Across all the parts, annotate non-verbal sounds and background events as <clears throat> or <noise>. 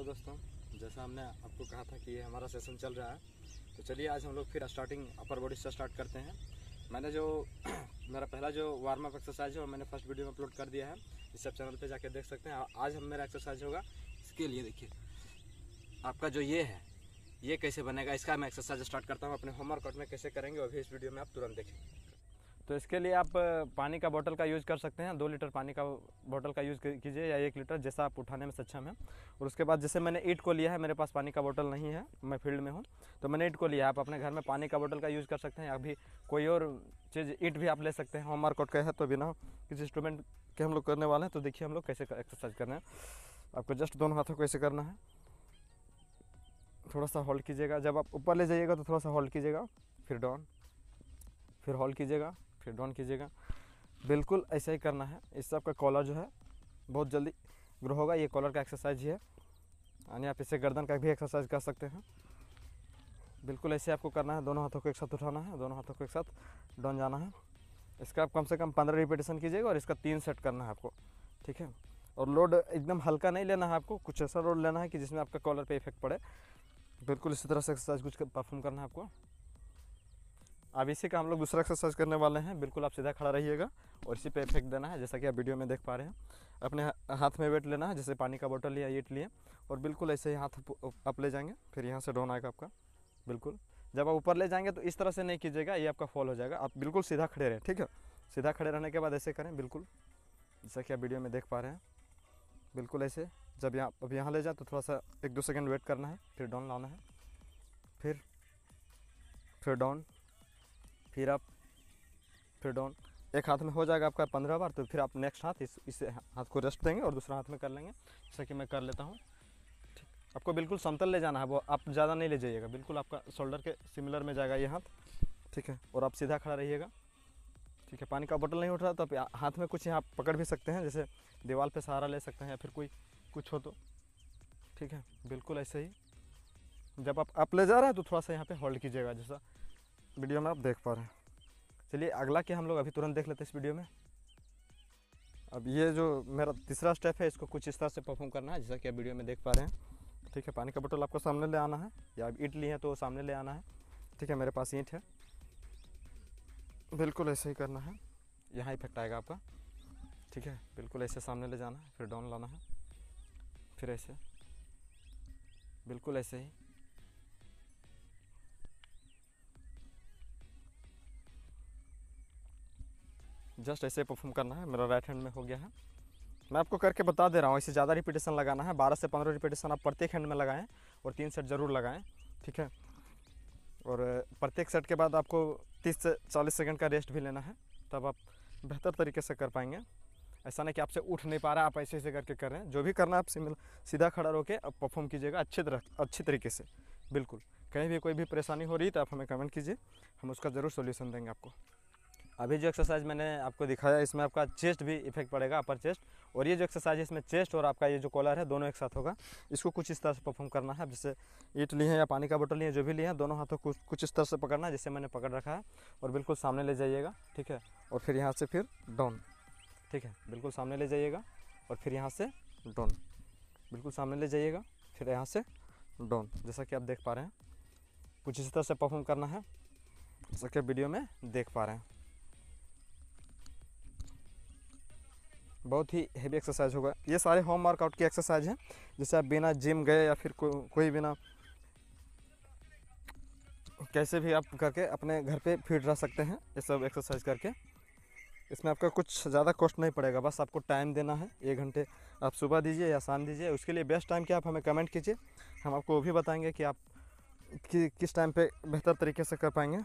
hello दोस्तों जैसा हमने आपको कहा था कि ये हमारा सेशन चल रहा है तो चलिए आज हम लोग फिर स्टार्टिंग अपर बॉडी से स्टार्ट करते हैं मैंने जो <clears throat> मेरा पहला जो वार्म अप एक्सरसाइज है वो मैंने फर्स्ट वीडियो में अपलोड कर दिया है इस सब चैनल पे जाके देख सकते हैं आज हम मेरा एक्सरसाइज होगा इसके लिए देखिए आपका जो ये है ये कैसे बनेगा इसका मैं एक्सरसाइज स्टार्ट करता हूँ अपने होमवर्कआउट में कैसे करेंगे वो भी इस वीडियो में आप तुरंत देखें तो इसके लिए आप पानी का बोतल का यूज़ कर सकते हैं दो लीटर पानी का बोतल का यूज़ कीजिए या एक लीटर जैसा आप उठाने में सक्षम है और उसके बाद जैसे मैंने ईट को लिया है मेरे पास पानी का बोतल नहीं है मैं फील्ड में हूँ तो मैंने ईट को लिया आप अपने घर में पानी का बोतल का यूज़ कर सकते हैं अभी कोई और चीज़ ईट भी आप ले सकते हैं होम वर्कआउट का है तो बिना किसी इंस्ट्रूमेंट के हम लोग करने वाले हैं तो देखिए हम लोग कैसे एक्सरसाइज कर रहे हैं आपको जस्ट दोनों हाथों को ऐसे करना है थोड़ा सा होल्ड कीजिएगा जब आप ऊपर ले जाइएगा तो थोड़ा सा होल्ड कीजिएगा फिर डाउन फिर होल्ड कीजिएगा फिर डॉन कीजिएगा बिल्कुल ऐसा ही करना है इससे आपका कॉलर जो है बहुत जल्दी ग्रो होगा ये कॉलर का एक्सरसाइज ही है यानी आप इससे गर्दन का भी एक्सरसाइज कर सकते हैं बिल्कुल ऐसे आपको करना है दोनों हाथों को एक साथ उठाना है दोनों हाथों को एक साथ डाउन जाना है इसका आप कम से कम पंद्रह रिपीटेशन कीजिएगा और इसका तीन सेट करना है आपको ठीक है और लोड एकदम हल्का नहीं लेना है आपको कुछ ऐसा लोड लेना है कि जिसमें आपका कॉलर पे इफेक्ट पड़े बिल्कुल इसी तरह से एक्सरसाइज कुछ परफॉर्म करना है आपको अब इसी का हम लोग दूसरा एक्सरसाइज करने वाले हैं बिल्कुल आप सीधा खड़ा रहिएगा और इसी पे फेंक देना है जैसा कि आप वीडियो में देख पा रहे हैं अपने हाथ में वेट लेना है जैसे पानी का बोतल या ईट लिए और बिल्कुल ऐसे ही हाथ आप ले जाएंगे फिर यहाँ से डोन आएगा आपका बिल्कुल जब आप ऊपर ले जाएंगे तो इस तरह से नहीं कीजिएगा ये आपका फॉल हो जाएगा आप बिल्कुल सीधा खड़े रहें ठीक है सीधा खड़े रहने के बाद ऐसे करें बिल्कुल जैसा कि आप वीडियो में देख पा रहे हैं बिल्कुल ऐसे जब यहाँ अब यहाँ ले जाए तो थोड़ा सा एक दो सेकेंड वेट करना है फिर डाउन लाना है फिर फिर डाउन फिर आप फिर डाउन एक हाथ में हो जाएगा आपका पंद्रह बार तो फिर आप नेक्स्ट हाथ इस इस हाथ को रेस्ट देंगे और दूसरा हाथ में कर लेंगे जैसा कि मैं कर लेता हूँ ठीक आपको बिल्कुल समतल ले जाना है वो आप ज़्यादा नहीं ले जाइएगा बिल्कुल आपका शोल्डर के सिमिलर में जाएगा ये हाथ ठीक है और आप सीधा खड़ा रहिएगा ठीक है पानी का बोतल नहीं उठ रहा तो आप हाथ में कुछ यहाँ पकड़ भी सकते हैं जैसे दीवार पे सहारा ले सकते हैं या फिर कोई कुछ हो तो ठीक है बिल्कुल ऐसे ही जब आप अप ले जा रहे हैं तो थोड़ा सा यहाँ पे होल्ड कीजिएगा जैसा वीडियो में आप देख पा रहे हैं चलिए अगला क्या हम लोग अभी तुरंत देख लेते हैं इस वीडियो में अब ये जो मेरा तीसरा स्टेप है इसको कुछ इस तरह से परफॉर्म करना है जैसा कि आप वीडियो में देख पा रहे हैं ठीक है पानी का बोतल आपको सामने ले आना है या आप ईट ली है तो सामने ले आना है ठीक है मेरे पास ईट है बिल्कुल ऐसे ही करना है यहाँ इफेक्ट आएगा आपका ठीक है बिल्कुल ऐसे सामने ले जाना है फिर डाउन लाना है फिर ऐसे बिल्कुल ऐसे ही जस्ट ऐसे परफॉर्म करना है मेरा राइट हैंड में हो गया है मैं आपको करके बता दे रहा हूँ इसे ज़्यादा रिपीटेशन लगाना है बारह से पंद्रह रिपीटेशन आप प्रत्येक हैंड में लगाएं और तीन सेट ज़रूर लगाएं ठीक है और प्रत्येक सेट के बाद आपको तीस से चालीस सेकेंड का रेस्ट भी लेना है तब आप बेहतर तरीके से कर पाएंगे ऐसा नहीं कि आपसे उठ नहीं पा रहा आप ऐसे ऐसे करके कर रहे हैं जो भी करना है आप सीधा खड़ा रोके आप परफॉर्म कीजिएगा अच्छे तरह अच्छी तरीके से बिल्कुल कहीं भी कोई भी परेशानी हो रही तो आप हमें कमेंट कीजिए हम उसका ज़रूर सोल्यूशन देंगे आपको अभी जो एक्सरसाइज मैंने आपको दिखाया इसमें आपका चेस्ट भी इफेक्ट पड़ेगा अपर चेस्ट और ये जो एक्सरसाइज है इसमें चेस्ट और आपका ये जो कॉलर है दोनों एक साथ होगा इसको कुछ इस तरह से परफॉर्म करना है जैसे ईट लिए हैं या पानी का बोतल लिए जो भी लिए हैं दोनों हाथों को कुछ इस तरह से पकड़ना है जैसे मैंने पकड़ रखा है और बिल्कुल सामने ले जाइएगा ठीक है और फिर यहाँ से फिर डाउन ठीक है बिल्कुल सामने ले जाइएगा और फिर यहाँ से डाउन बिल्कुल सामने ले जाइएगा फिर यहाँ से डाउन जैसा कि आप देख पा रहे हैं कुछ इस तरह से परफॉर्म करना है जैसा कि वीडियो में देख पा रहे हैं बहुत ही हैवी एक्सरसाइज होगा ये सारे होम वर्कआउट की एक्सरसाइज हैं जैसे आप बिना जिम गए या फिर को, कोई बिना कैसे भी आप करके अपने घर पे फिट रह सकते हैं ये सब एक्सरसाइज करके इसमें आपका कुछ ज़्यादा कॉस्ट नहीं पड़ेगा बस आपको टाइम देना है एक घंटे आप सुबह दीजिए या शाम दीजिए उसके लिए बेस्ट टाइम क्या आप हमें कमेंट कीजिए हम आपको वो भी बताएंगे कि आप कि, किस टाइम पे बेहतर तरीके से कर पाएंगे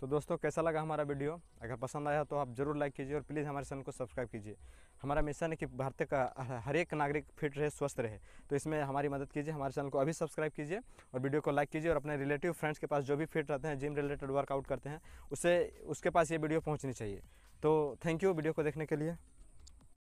तो दोस्तों कैसा लगा हमारा वीडियो अगर पसंद आया तो आप जरूर लाइक कीजिए और प्लीज़ हमारे चैनल को सब्सक्राइब कीजिए हमारा मिशन है कि भारत का हर एक नागरिक फिट रहे स्वस्थ रहे तो इसमें हमारी मदद कीजिए हमारे चैनल को अभी सब्सक्राइब कीजिए और वीडियो को लाइक कीजिए और अपने रिलेटिव फ्रेंड्स के पास जो भी फिट रहते हैं जिम रिलेटेड वर्कआउट करते हैं उसे उसके पास ये वीडियो पहुँचनी चाहिए तो थैंक यू वीडियो को देखने के लिए